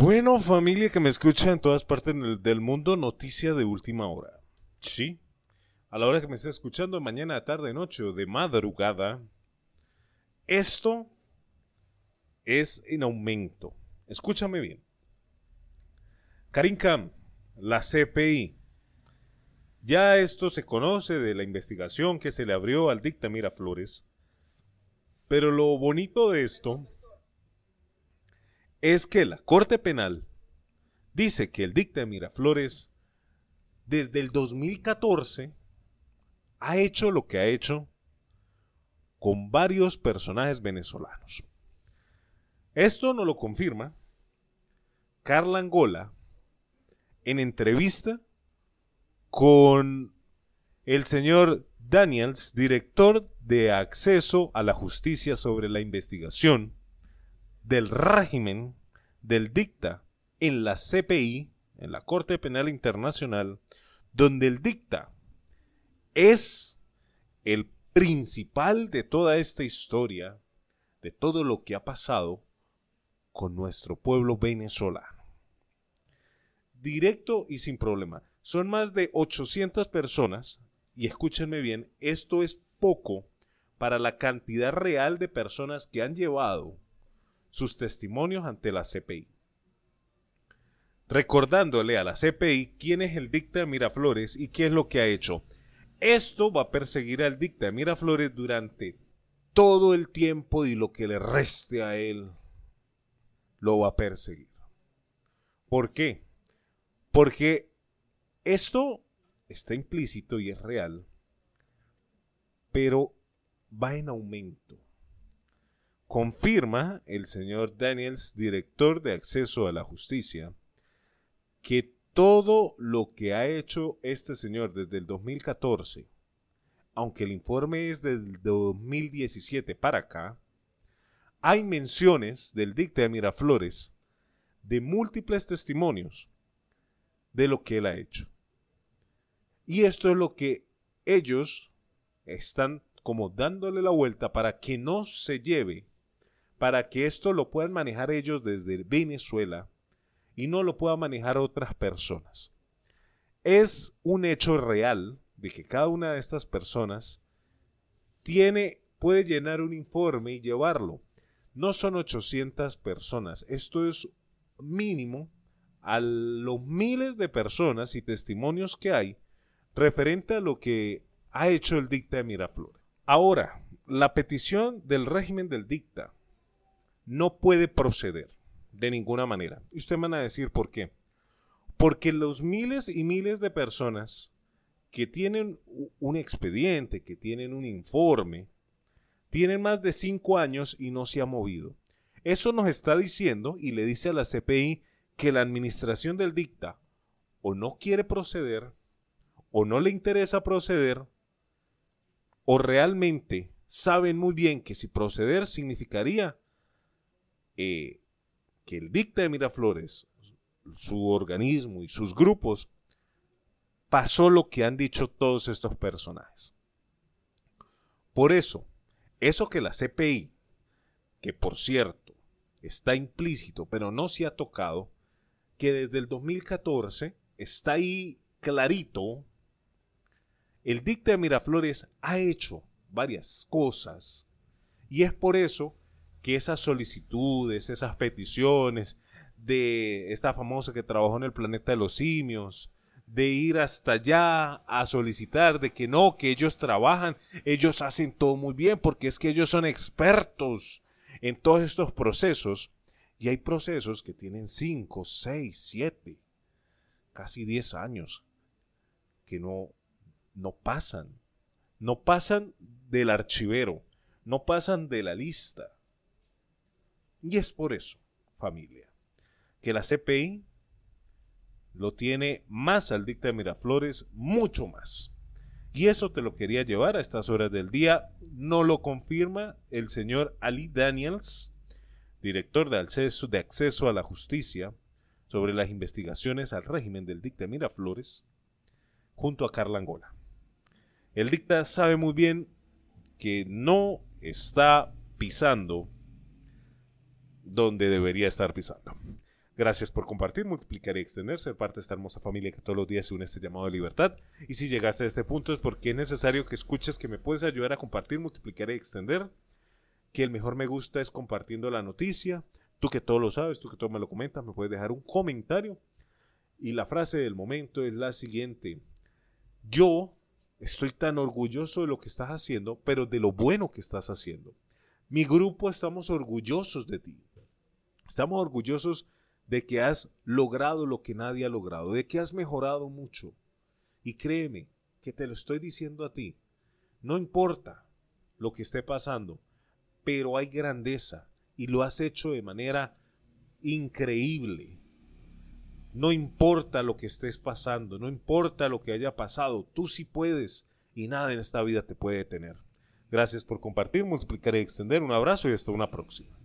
Bueno, familia que me escucha en todas partes del mundo, noticia de última hora. Sí, a la hora que me esté escuchando, mañana, tarde, noche o de madrugada, esto es en aumento. Escúchame bien. Karim Kam, la CPI. Ya esto se conoce de la investigación que se le abrió al dicta Flores, Pero lo bonito de esto es que la Corte Penal dice que el dicta de Miraflores desde el 2014 ha hecho lo que ha hecho con varios personajes venezolanos. Esto nos lo confirma Carla Angola en entrevista con el señor Daniels, director de acceso a la justicia sobre la investigación del régimen del dicta en la CPI, en la Corte Penal Internacional, donde el dicta es el principal de toda esta historia, de todo lo que ha pasado con nuestro pueblo venezolano. Directo y sin problema. Son más de 800 personas, y escúchenme bien, esto es poco para la cantidad real de personas que han llevado sus testimonios ante la CPI. Recordándole a la CPI quién es el dicta de Miraflores y qué es lo que ha hecho. Esto va a perseguir al dicta de Miraflores durante todo el tiempo y lo que le reste a él lo va a perseguir. ¿Por qué? Porque esto está implícito y es real, pero va en aumento confirma el señor Daniels, director de acceso a la justicia, que todo lo que ha hecho este señor desde el 2014, aunque el informe es del 2017 para acá, hay menciones del dicta de Miraflores de múltiples testimonios de lo que él ha hecho. Y esto es lo que ellos están como dándole la vuelta para que no se lleve para que esto lo puedan manejar ellos desde Venezuela y no lo puedan manejar otras personas. Es un hecho real de que cada una de estas personas tiene, puede llenar un informe y llevarlo. No son 800 personas, esto es mínimo a los miles de personas y testimonios que hay referente a lo que ha hecho el dicta de Miraflores. Ahora, la petición del régimen del dicta no puede proceder de ninguna manera. Y usted me van a decir por qué. Porque los miles y miles de personas que tienen un expediente, que tienen un informe, tienen más de cinco años y no se ha movido. Eso nos está diciendo y le dice a la CPI que la administración del dicta o no quiere proceder, o no le interesa proceder, o realmente saben muy bien que si proceder significaría eh, que el dicta de Miraflores, su organismo y sus grupos, pasó lo que han dicho todos estos personajes. Por eso, eso que la CPI, que por cierto está implícito, pero no se ha tocado, que desde el 2014 está ahí clarito, el dicta de Miraflores ha hecho varias cosas y es por eso que esas solicitudes, esas peticiones de esta famosa que trabajó en el planeta de los simios, de ir hasta allá a solicitar de que no, que ellos trabajan, ellos hacen todo muy bien porque es que ellos son expertos en todos estos procesos. Y hay procesos que tienen 5, 6, 7, casi 10 años que no, no pasan. No pasan del archivero, no pasan de la lista. Y es por eso, familia, que la CPI lo tiene más al dicta de Miraflores, mucho más. Y eso te lo quería llevar a estas horas del día. No lo confirma el señor Ali Daniels, director de acceso, de acceso a la justicia, sobre las investigaciones al régimen del dicta Miraflores, junto a Carla Angola. El dicta sabe muy bien que no está pisando donde debería estar pisando. Gracias por compartir, multiplicar y extender, ser parte de esta hermosa familia que todos los días se une a este llamado de libertad. Y si llegaste a este punto es porque es necesario que escuches que me puedes ayudar a compartir, multiplicar y extender. Que el mejor me gusta es compartiendo la noticia. Tú que todo lo sabes, tú que todo me lo comentas, me puedes dejar un comentario. Y la frase del momento es la siguiente. Yo estoy tan orgulloso de lo que estás haciendo, pero de lo bueno que estás haciendo. Mi grupo estamos orgullosos de ti Estamos orgullosos de que has logrado lo que nadie ha logrado, de que has mejorado mucho. Y créeme que te lo estoy diciendo a ti. No importa lo que esté pasando, pero hay grandeza y lo has hecho de manera increíble. No importa lo que estés pasando, no importa lo que haya pasado, tú sí puedes y nada en esta vida te puede detener. Gracias por compartir, multiplicar y extender. Un abrazo y hasta una próxima.